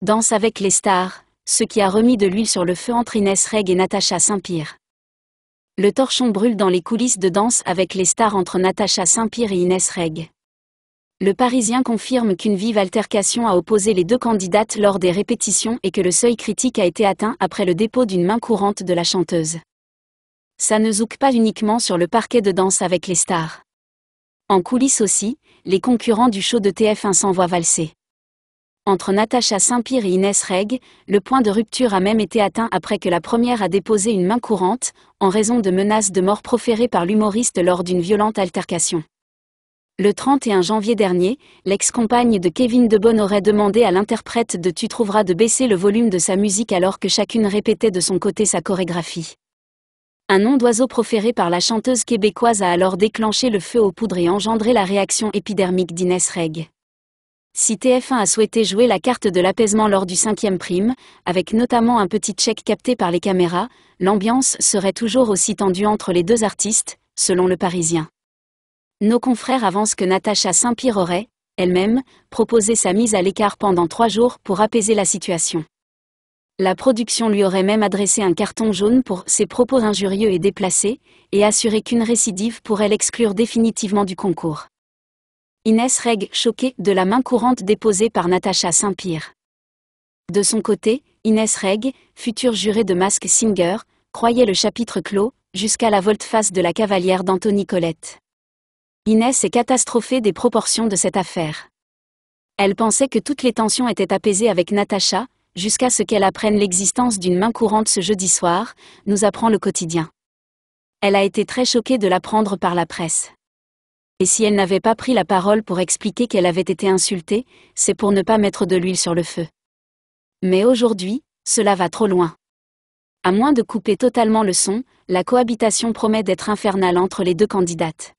Danse avec les stars, ce qui a remis de l'huile sur le feu entre Inès Reg et Natacha Saint-Pierre. Le torchon brûle dans les coulisses de danse avec les stars entre Natacha Saint-Pierre et Inès Reg. Le Parisien confirme qu'une vive altercation a opposé les deux candidates lors des répétitions et que le seuil critique a été atteint après le dépôt d'une main courante de la chanteuse. Ça ne zouque pas uniquement sur le parquet de danse avec les stars. En coulisses aussi, les concurrents du show de TF1 s'envoient valser entre Natacha saint pierre et Inès Reg, le point de rupture a même été atteint après que la première a déposé une main courante, en raison de menaces de mort proférées par l'humoriste lors d'une violente altercation. Le 31 janvier dernier, l'ex-compagne de Kevin Debonne aurait demandé à l'interprète de Tu trouveras de baisser le volume de sa musique alors que chacune répétait de son côté sa chorégraphie. Un nom d'oiseau proféré par la chanteuse québécoise a alors déclenché le feu aux poudres et engendré la réaction épidermique d'Inès Reg. Si TF1 a souhaité jouer la carte de l'apaisement lors du cinquième prime, avec notamment un petit chèque capté par les caméras, l'ambiance serait toujours aussi tendue entre les deux artistes, selon le Parisien. Nos confrères avancent que Natacha Saint-Pierre aurait, elle-même, proposé sa mise à l'écart pendant trois jours pour apaiser la situation. La production lui aurait même adressé un carton jaune pour ses propos injurieux et déplacés, et assuré qu'une récidive pourrait l'exclure définitivement du concours. Inès Reg choquée de la main courante déposée par Natacha saint pierre De son côté, Inès Reg, future jurée de Masque Singer, croyait le chapitre clos, jusqu'à la volte-face de la cavalière d'Anthony Colette. Inès est catastrophée des proportions de cette affaire. Elle pensait que toutes les tensions étaient apaisées avec Natacha, jusqu'à ce qu'elle apprenne l'existence d'une main courante ce jeudi soir, nous apprend le quotidien. Elle a été très choquée de l'apprendre par la presse et si elle n'avait pas pris la parole pour expliquer qu'elle avait été insultée, c'est pour ne pas mettre de l'huile sur le feu. Mais aujourd'hui, cela va trop loin. À moins de couper totalement le son, la cohabitation promet d'être infernale entre les deux candidates.